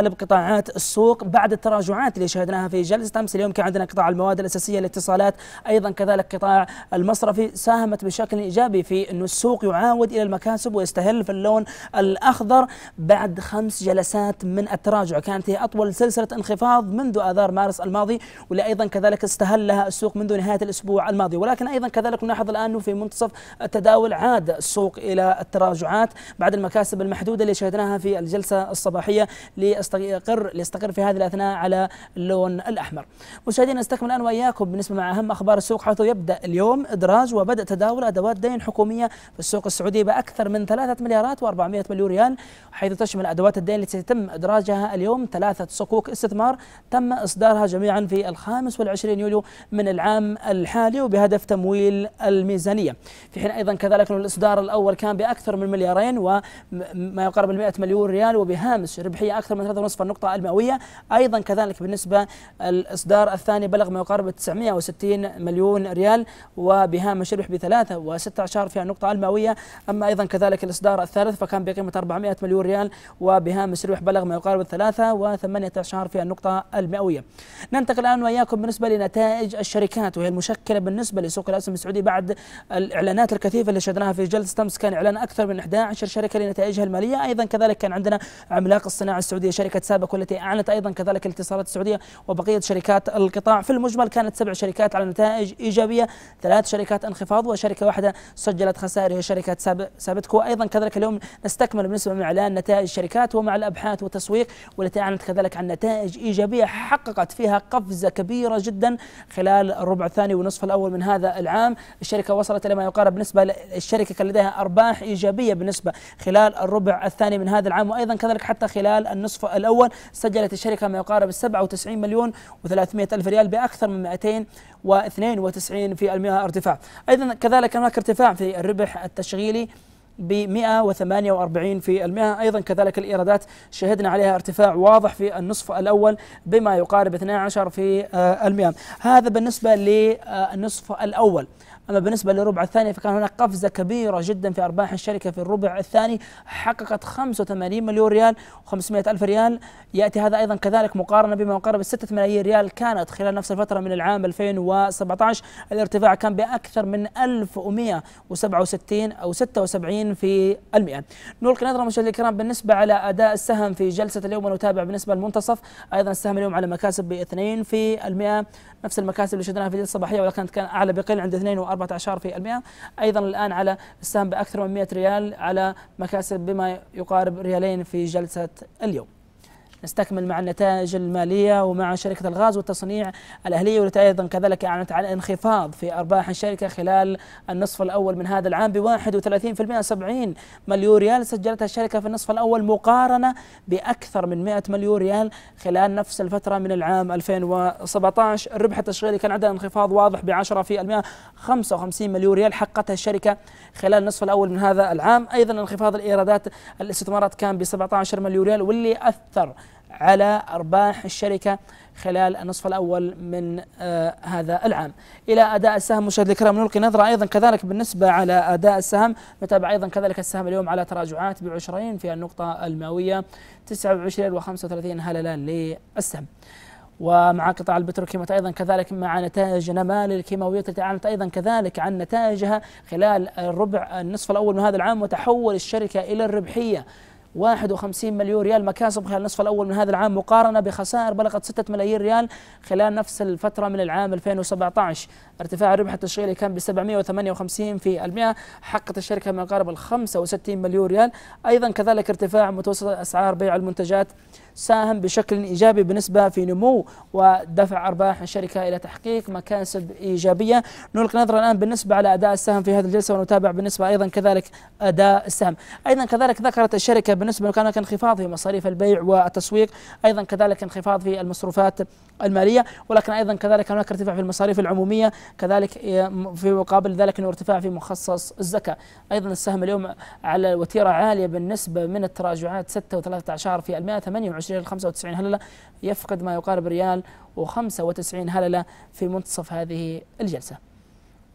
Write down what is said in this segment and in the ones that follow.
غالب قطاعات السوق بعد التراجعات اللي شهدناها في جلسة أمس اليوم كان عندنا قطاع المواد الأساسية الاتصالات أيضا كذلك قطاع المصرفي ساهمت بشكل إيجابي في أن السوق يعاود إلى المكاسب ويستهل في اللون الأخضر بعد خمس جلسات من التراجع كانت هي أطول سلسلة انخفاض منذ آذار مارس الماضي واللي أيضا كذلك استهلها السوق منذ نهاية الأسبوع الماضي ولكن أيضا كذلك نلاحظ الآن أنه في منتصف التداول عاد السوق إلى التراجعات بعد المكاسب المحدودة اللي شهدناها في الجلسة الصباحية يستقر ليستقر في هذه الأثناء على اللون الأحمر مشاهدينا نستكمل الآن وإياكم بالنسبة مع أهم أخبار السوق حيث يبدأ اليوم إدراج وبدأ تداول أدوات دين حكومية في السوق السعودي بأكثر من 3 مليارات و400 مليون ريال حيث تشمل أدوات الدين التي سيتم إدراجها اليوم ثلاثة صكوك استثمار تم إصدارها جميعا في ال 25 يوليو من العام الحالي وبهدف تمويل الميزانية في حين أيضا كذلك الإصدار الأول كان بأكثر من مليارين وما يقارب ال 100 مليون ريال وبهامش ربحية أكثر من ونصف النقطة المئوية أيضا كذلك بالنسبة الإصدار الثاني بلغ ما يقارب 960 مليون ريال وبهامش ربح وستة عشر في النقطة المئوية أما أيضا كذلك الإصدار الثالث فكان بقيمة 400 مليون ريال وبهامش ربح بلغ ما يقارب ثلاثة وثمانية عشر في النقطة المئوية ننتقل الآن وإياكم بالنسبة لنتائج الشركات وهي المشكلة بالنسبة لسوق الأسهم السعودي بعد الإعلانات الكثيفة اللي شهدناها في جلسة أمس كان إعلان أكثر من 11 شركة لنتائجها المالية أيضا كذلك كان عندنا عملاق الصناعة السعودية شركة سابق والتي أعلنت أيضا كذلك الاتصالات السعودية وبقية شركات القطاع في المجمل كانت سبع شركات على نتائج إيجابية ثلاث شركات انخفاض وشركة واحدة سجلت خسائر هي شركة سابتكو أيضا كذلك اليوم نستكمل بالنسبة من إعلان نتائج الشركات ومع الأبحاث والتسويق والتي أعلنت كذلك عن نتائج إيجابية حققت فيها قفزة كبيرة جدا خلال الربع الثاني والنصف الأول من هذا العام الشركة وصلت إلى ما يقارب بالنسبة للشركة كان لديها أرباح إيجابية بالنسبة خلال الربع الثاني من هذا العام وأيضا كذلك حتى خلال النصف الأول سجلت الشركة ما يقارب 97 مليون و300 ألف ريال بأكثر من 292 في المئة ارتفاع أيضا كذلك هناك ارتفاع في الربح التشغيلي ب 148 في المئة أيضا كذلك الإيرادات شهدنا عليها ارتفاع واضح في النصف الأول بما يقارب 12 في آه، المئة هذا بالنسبة للنصف الأول أما بالنسبة للربع الثاني فكان هناك قفزة كبيرة جدا في أرباح الشركة في الربع الثاني حققت 85 مليون ريال و500 ألف ريال يأتي هذا أيضا كذلك مقارنة بما يقارب 6 ملايين ريال كانت خلال نفس الفترة من العام 2017 الارتفاع كان بأكثر من 1167 أو 76 في المئة نلقي نظرة مشاهدينا الكرام بالنسبة على أداء السهم في جلسة اليوم ونتابع بالنسبة للمنتصف أيضا السهم اليوم على مكاسب ب 2 في المئة نفس المكاسب اللي شفناها في الجلسة الصباحية ولكن كان أعلى بقليل عند 2 و 14% أيضا الآن على السهم بأكثر من 100 ريال على مكاسب بما يقارب ريالين في جلسة اليوم نستكمل مع النتائج المالية ومع شركة الغاز والتصنيع الأهلية والتي أيضا كذلك أعلنت عن انخفاض في أرباح الشركة خلال النصف الأول من هذا العام ب 31% 70 مليون ريال سجلتها الشركة في النصف الأول مقارنة بأكثر من 100 مليون ريال خلال نفس الفترة من العام 2017 الربح التشغيلي كان عندها انخفاض واضح ب 10% 55 مليون ريال حققتها الشركة خلال النصف الأول من هذا العام أيضا انخفاض الإيرادات الاستثمارات كان ب 17 مليون ريال واللي أثر على أرباح الشركة خلال النصف الأول من آه هذا العام إلى أداء السهم مشاهد الكرام نلقي نظرة أيضا كذلك بالنسبة على أداء السهم نتابع أيضا كذلك السهم اليوم على تراجعات بعشرين في النقطة المئوية 29 و35 هللا للسهم ومع قطاع البتروكيماويات ايضا كذلك مع نتائج نمال الكيماويات التي اعلنت ايضا كذلك عن نتائجها خلال الربع النصف الاول من هذا العام وتحول الشركه الى الربحيه 51 مليون ريال مكاسب خلال النصف الأول من هذا العام مقارنة بخسائر بلغت 6 ملايين ريال خلال نفس الفترة من العام 2017 ارتفاع الربح التشغيلي كان ب 758 في المئة حققت الشركة ما يقارب ال 65 مليون ريال أيضا كذلك ارتفاع متوسط أسعار بيع المنتجات ساهم بشكل إيجابي بالنسبة في نمو ودفع أرباح الشركة إلى تحقيق مكاسب إيجابية نلقي نظرة الآن بالنسبة على أداء السهم في هذه الجلسة ونتابع بالنسبة أيضا كذلك أداء السهم أيضا كذلك ذكرت الشركة بالنسبة كان انخفاض في مصاريف البيع والتسويق أيضا كذلك انخفاض في المصروفات المالية ولكن أيضا كذلك هناك ارتفاع في المصاريف العمومية كذلك إيه، في مقابل ذلك أنه ارتفاع في مخصص الزكاة أيضا السهم اليوم على وتيرة عالية بالنسبة من التراجعات 6 في المائة 28 إلى 95 هللة يفقد ما يقارب ريال و95 هللة في منتصف هذه الجلسة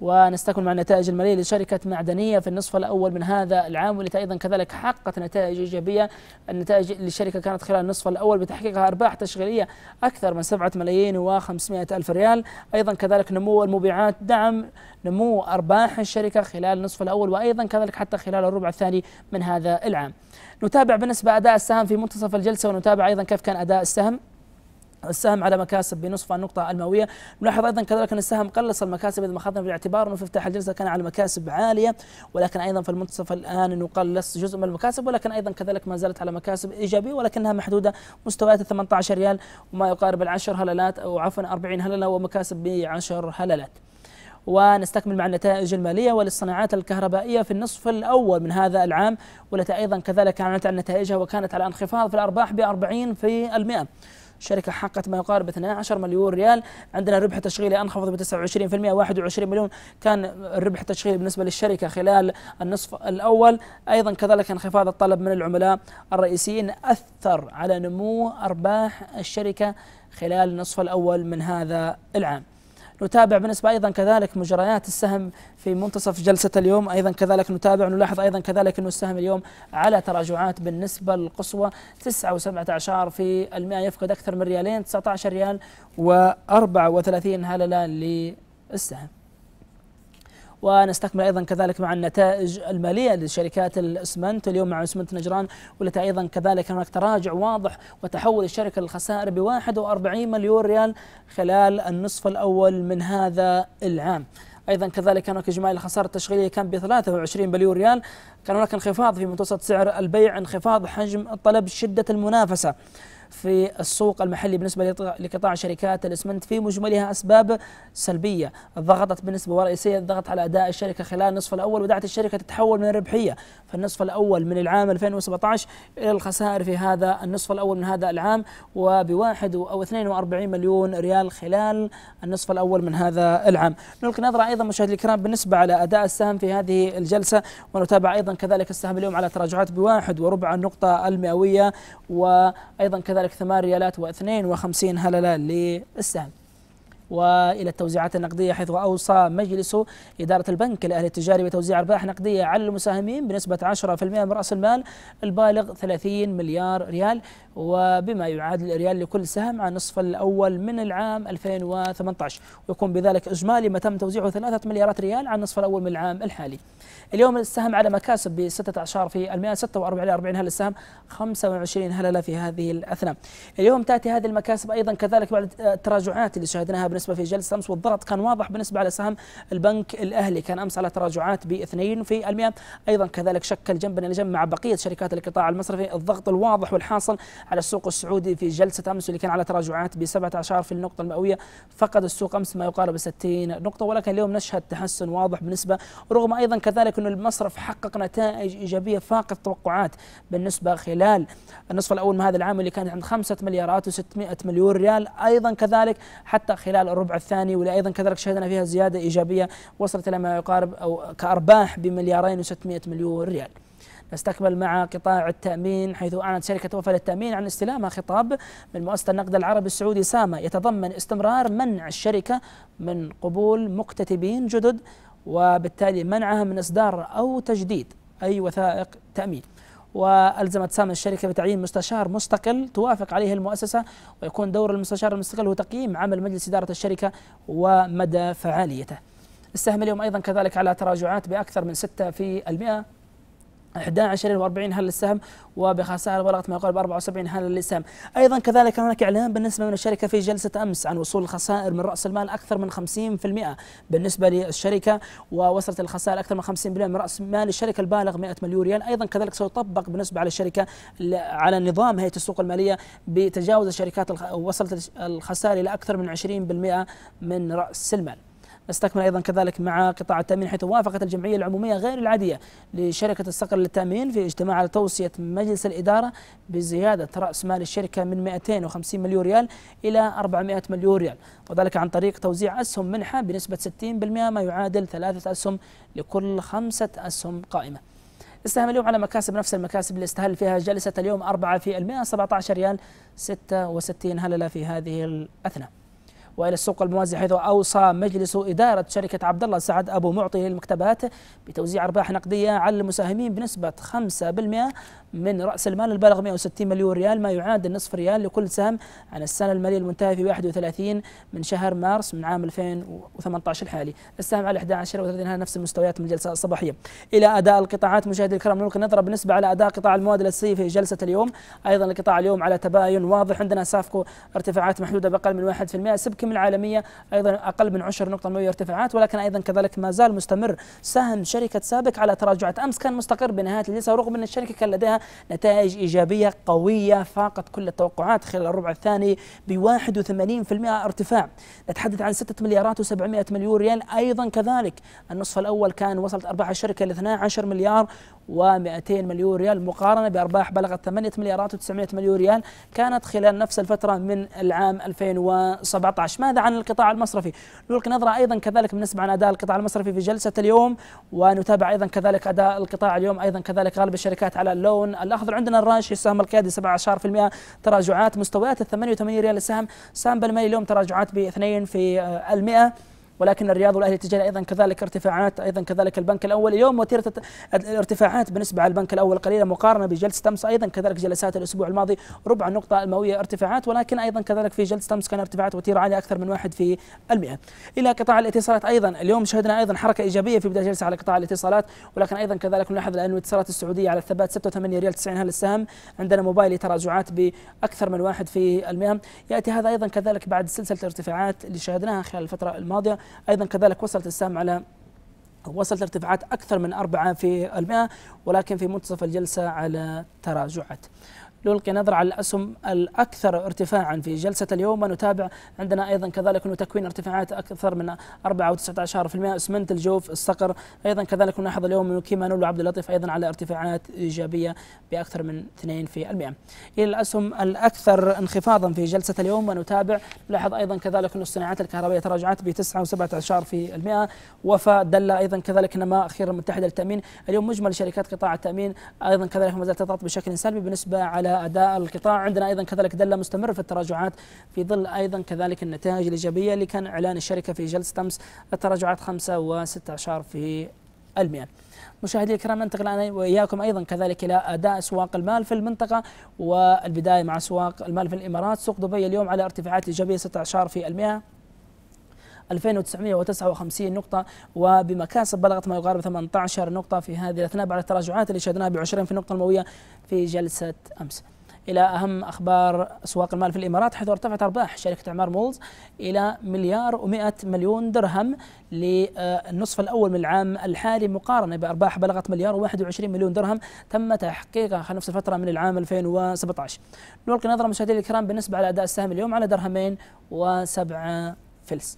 ونستكمل مع النتائج المالية لشركة معدنية في النصف الأول من هذا العام والتي أيضا كذلك حققت نتائج إيجابية النتائج للشركة كانت خلال النصف الأول بتحقيقها أرباح تشغيلية أكثر من 7 ملايين و500 ألف ريال أيضا كذلك نمو المبيعات دعم نمو أرباح الشركة خلال النصف الأول وأيضا كذلك حتى خلال الربع الثاني من هذا العام نتابع بالنسبة أداء السهم في منتصف الجلسة ونتابع أيضا كيف كان أداء السهم السهم على مكاسب بنصف النقطة المئوية، نلاحظ أيضا كذلك أن السهم قلص المكاسب إذا ما أخذنا في الاعتبار أنه في افتتاح الجلسة كان على مكاسب عالية، ولكن أيضا في المنتصف الآن أنه قلص جزء من المكاسب، ولكن أيضا كذلك ما زالت على مكاسب إيجابية ولكنها محدودة مستويات 18 ريال وما يقارب العشر هللات أو عفوا 40 هللة ومكاسب ب 10 هللات. ونستكمل مع النتائج المالية وللصناعات الكهربائية في النصف الأول من هذا العام والتي أيضا كذلك أعلنت عن نتائجها وكانت على انخفاض في الأرباح ب 40%. الشركه حققت ما يقارب 12 مليون ريال عندنا ربح تشغيلي انخفض ب 29% 21 مليون كان الربح التشغيلي بالنسبه للشركه خلال النصف الاول ايضا كذلك انخفاض الطلب من العملاء الرئيسيين اثر على نمو ارباح الشركه خلال النصف الاول من هذا العام نتابع بالنسبة أيضا كذلك مجريات السهم في منتصف جلسة اليوم أيضا كذلك نتابع نلاحظ أيضا كذلك أن السهم اليوم على تراجعات بالنسبة للقصوى 9 و17 في المئة يفقد أكثر من ريالين 19 ريال و34 هللة للسهم ونستكمل أيضا كذلك مع النتائج المالية لشركات الإسمنت اليوم مع إسمنت نجران والتي أيضا كذلك هناك تراجع واضح وتحول الشركة للخسائر ب 41 مليون ريال خلال النصف الأول من هذا العام ايضا كذلك هناك اجمالي الخساره التشغيليه كان ب 23 مليون ريال كان هناك انخفاض في متوسط سعر البيع انخفاض حجم الطلب شده المنافسه في السوق المحلي بالنسبة لقطاع شركات الإسمنت في مجملها أسباب سلبية ضغطت بنسبة رئيسية الضغط على أداء الشركة خلال النصف الأول ودعت الشركة تتحول من الربحية في النصف الأول من العام 2017 إلى الخسائر في هذا النصف الأول من هذا العام وبواحد أو 42 مليون ريال خلال النصف الأول من هذا العام نلقي نظرة أيضا مشاهد الكرام بالنسبة على أداء السهم في هذه الجلسة ونتابع أيضا كذلك السهم اليوم على تراجعات بواحد وربع النقطة المئوية وأيضا كذلك كذلك 8 ريالات و52 هللة للسهم والى التوزيعات النقديه حيث اوصى مجلس اداره البنك الاهلي التجاري بتوزيع ارباح نقديه على المساهمين بنسبه 10% من راس المال البالغ 30 مليار ريال وبما يعادل ريال لكل سهم عن النصف الاول من العام 2018 ويكون بذلك اجمالي ما تم توزيعه 3 مليارات ريال عن النصف الاول من العام الحالي. اليوم السهم على مكاسب ب 16 في المئة 46 40 هلله السهم 25 هلله في هذه الاثناء. اليوم تاتي هذه المكاسب ايضا كذلك بعد التراجعات اللي شاهدناها بالنسبه في جلسه امس والضغط كان واضح بالنسبه على سهم البنك الاهلي كان امس على تراجعات ب 2% ايضا كذلك شكل جنبا الى جنب مع بقيه شركات القطاع المصرفي الضغط الواضح والحاصل على السوق السعودي في جلسه امس اللي كان على تراجعات ب 17 في النقطه المئويه فقد السوق امس ما يقارب 60 نقطه ولكن اليوم نشهد تحسن واضح بالنسبه رغم ايضا كذلك انه المصرف حقق نتائج ايجابيه فاقت التوقعات بالنسبه خلال النصف الاول من هذا العام اللي كانت عند 5 مليارات و600 مليون ريال ايضا كذلك حتى خلال الربع الثاني واللي أيضا كذلك شهدنا فيها زيادة إيجابية وصلت إلى ما يقارب أو كأرباح بمليارين و600 مليون ريال نستكمل مع قطاع التأمين حيث أعلنت شركة وفاء للتأمين عن استلامها خطاب من مؤسسة النقد العربي السعودي ساما يتضمن استمرار منع الشركة من قبول مكتتبين جدد وبالتالي منعها من إصدار أو تجديد أي وثائق تأمين والزمت سام الشركه بتعيين مستشار مستقل توافق عليه المؤسسه ويكون دور المستشار المستقل هو تقييم عمل مجلس اداره الشركه ومدى فعاليته. السهم اليوم ايضا كذلك على تراجعات باكثر من 6% 11 و40 هل للسهم وبخساره بلغت ما يقارب 74 هل للسهم ايضا كذلك كان هناك اعلان بالنسبه من الشركه في جلسه امس عن وصول الخسائر من راس المال اكثر من 50% بالنسبه للشركه ووصلت الخسائر اكثر من 50% من راس مال الشركه البالغ 100 مليون ريال ايضا كذلك سيطبق بالنسبه على الشركه على نظام هيئه السوق الماليه بتجاوز الشركات وصلت الخسائر الى اكثر من 20% من راس المال استكمل أيضا كذلك مع قطاع التأمين حيث وافقت الجمعية العمومية غير العادية لشركة الصقر للتأمين في اجتماع على توصية مجلس الإدارة بزيادة رأس مال الشركة من 250 مليون ريال إلى 400 مليون ريال وذلك عن طريق توزيع أسهم منحة بنسبة 60% ما يعادل ثلاثة أسهم لكل خمسة أسهم قائمة استهم اليوم على مكاسب نفس المكاسب اللي استهل فيها جلسة اليوم 4 في المئة 17 ريال 66 هللة في هذه الأثناء والى السوق الموازي حيث اوصى مجلس اداره شركه عبد الله سعد ابو معطي للمكتبات بتوزيع ارباح نقديه على المساهمين بنسبه 5% من رأس المال البالغ 160 مليون ريال ما يعادل نصف ريال لكل سهم عن السنة المالية المنتهية في 31 من شهر مارس من عام 2018 الحالي السهم على 11 و30 نفس المستويات من الجلسة الصباحية إلى أداء القطاعات مشاهدي الكرام نلقي نظرة بالنسبة على أداء قطاع المواد الأساسية في جلسة اليوم أيضا القطاع اليوم على تباين واضح عندنا سافكو ارتفاعات محدودة بأقل من 1% سبكم العالمية أيضا أقل من 10 نقطة مئوية ارتفاعات ولكن أيضا كذلك ما زال مستمر سهم شركة سابك على تراجعات أمس كان مستقر بنهاية الجلسة رغم أن الشركة كان لديها نتائج إيجابية قوية فاقت كل التوقعات خلال الربع الثاني ب 81% ارتفاع نتحدث عن 6 مليارات و700 مليون ريال أيضا كذلك النصف الأول كان وصلت أرباح الشركة ل 12 مليار و200 مليون ريال مقارنة بأرباح بلغت 8 مليارات و900 مليون ريال كانت خلال نفس الفترة من العام 2017 ماذا عن القطاع المصرفي؟ نلقي نظرة أيضا كذلك بنسمع عن أداء القطاع المصرفي في جلسة اليوم ونتابع أيضا كذلك أداء القطاع اليوم أيضا كذلك غالب الشركات على اللون الأخضر عندنا الراشي السهم القيادي 17% تراجعات مستويات ال 88 ريال السهم سهم مالي اليوم تراجعات ب 2 في المئة ولكن الرياض والاهلي التجاري ايضا كذلك ارتفاعات ايضا كذلك البنك الاول اليوم وتيره الارتفاعات بالنسبه على البنك الاول قليله مقارنه بجلسه امس ايضا كذلك جلسات الاسبوع الماضي ربع نقطه المئويه ارتفاعات ولكن ايضا كذلك في جلسه امس كان ارتفاعات وتيره عاليه اكثر من 1 في المئة الى قطاع الاتصالات ايضا اليوم شهدنا ايضا حركه ايجابيه في بدايه جلسه على قطاع الاتصالات ولكن ايضا كذلك نلاحظ الان الاتصالات السعوديه على الثبات 86 ريال 90 هل السهم عندنا موبايلي تراجعات باكثر من 1 في المئة ياتي هذا ايضا كذلك بعد سلسله الارتفاعات اللي شهدناها خلال الفتره الماضيه أيضا كذلك وصلت السهم على وصلت ارتفاعات أكثر من 4% ولكن في منتصف الجلسة على تراجعات نلقي نظرة على الأسهم الأكثر ارتفاعا في جلسة اليوم ونتابع عندنا أيضا كذلك أنه تكوين ارتفاعات أكثر من 4.19% اسمنت الجوف الصقر أيضا كذلك نلاحظ اليوم أنه نولو وعبد اللطيف أيضا على ارتفاعات إيجابية بأكثر من 2% إلى الأسهم الأكثر انخفاضا في جلسة اليوم ونتابع نلاحظ أيضا كذلك أن الصناعات الكهربائية تراجعت ب 9.17% وفاء دل أيضا كذلك نماء أخيرا المتحدة للتأمين اليوم مجمل شركات قطاع التأمين أيضا كذلك ما زالت تضغط بشكل سلبي بالنسبة على اداء القطاع عندنا ايضا كذلك دله مستمر في التراجعات في ظل ايضا كذلك النتائج الايجابيه اللي كان اعلان الشركه في جلسه امس التراجعات 5 و16 في المئة مشاهدي الكرام ننتقل أنا وإياكم أيضا كذلك إلى أداء أسواق المال في المنطقة والبداية مع أسواق المال في الإمارات سوق دبي اليوم على ارتفاعات إيجابية 16 في المئة 2959 نقطة وبمكاسب بلغت ما يقارب 18 نقطة في هذه الأثناء بعد التراجعات اللي شهدناها ب 20 في النقطة المئوية في جلسة أمس إلى أهم أخبار أسواق المال في الإمارات حيث ارتفعت أرباح شركة إعمار مولز إلى مليار و100 مليون درهم للنصف الأول من العام الحالي مقارنة بأرباح بلغت مليار و21 مليون درهم تم تحقيقها خلال نفس الفترة من العام 2017 نلقي نظرة مشاهدينا الكرام بالنسبة على أداء السهم اليوم على درهمين وسبعة فلس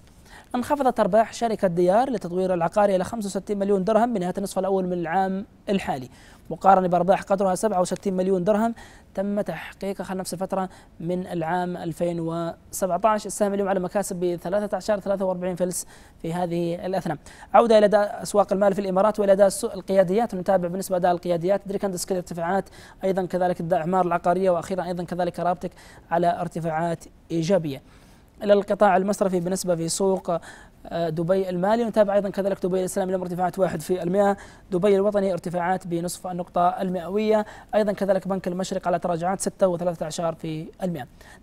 انخفضت أرباح شركة ديار لتطوير العقار إلى 65 مليون درهم نهاية النصف الأول من العام الحالي مقارنة بأرباح قدرها 67 مليون درهم تم تحقيقها خلال نفس الفترة من العام 2017 السهم اليوم على مكاسب ب 13 43 فلس في هذه الأثناء عودة إلى أداء أسواق المال في الإمارات وإلى أداء القياديات نتابع بالنسبة لأداء القياديات دريك أندسك ارتفاعات أيضا كذلك الأعمار العقارية وأخيرا أيضا كذلك رابطك على ارتفاعات إيجابية الى القطاع المصرفي بالنسبه في سوق آه، دبي المالي نتابع ايضا كذلك دبي الاسلامي اليوم ارتفاعات 1% دبي الوطني ارتفاعات بنصف النقطه المئويه ايضا كذلك بنك المشرق على تراجعات 6.13%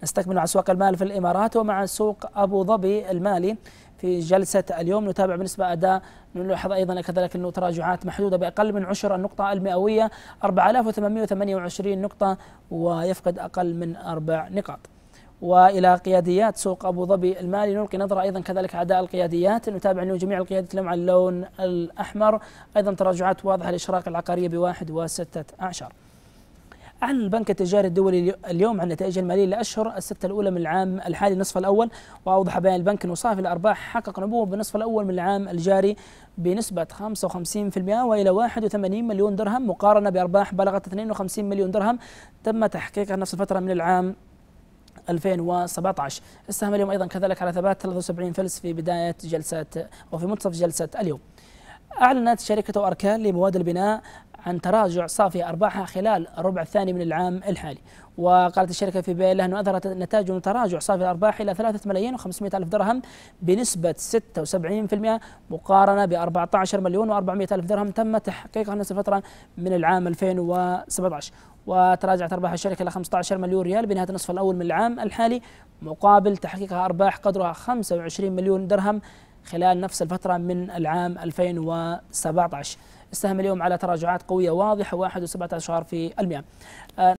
نستكمل مع اسواق المال في الامارات ومع سوق ابو ظبي المالي في جلسة اليوم نتابع بالنسبة أداء نلاحظ أيضا كذلك أنه تراجعات محدودة بأقل من عشر النقطة المئوية 4828 نقطة ويفقد أقل من أربع نقاط والى قياديات سوق ابو ظبي المالي نلقي نظره ايضا كذلك اعداء القياديات نتابع انه جميع القيادات لهم على اللون الاحمر ايضا تراجعات واضحه لاشراق العقاريه بواحد وستة عشر أعلن البنك التجاري الدولي اليوم عن نتائج المالية لأشهر الستة الأولى من العام الحالي النصف الأول وأوضح بيان البنك أنه صافي الأرباح حقق نبوه بالنصف الأول من العام الجاري بنسبة 55% وإلى 81 مليون درهم مقارنة بأرباح بلغت 52 مليون درهم تم تحقيقها نفس الفترة من العام 2017 السهم اليوم أيضا كذلك على ثبات 73 فلس في بداية جلسة وفي منتصف جلسة اليوم أعلنت شركة أركان لمواد البناء عن تراجع صافي أرباحها خلال الربع الثاني من العام الحالي وقالت الشركة في بيان لها أنه أظهرت النتائج تراجع صافي الأرباح إلى 3 ملايين و500 ألف درهم بنسبة 76% مقارنة ب 14 مليون و400 ألف درهم تم تحقيقها نفس الفترة من العام 2017 وتراجعت أرباح الشركة إلى 15 مليون ريال بنهاية النصف الأول من العام الحالي مقابل تحقيقها أرباح قدرها 25 مليون درهم خلال نفس الفترة من العام 2017 السهم اليوم على تراجعات قوية واضحة 1.17%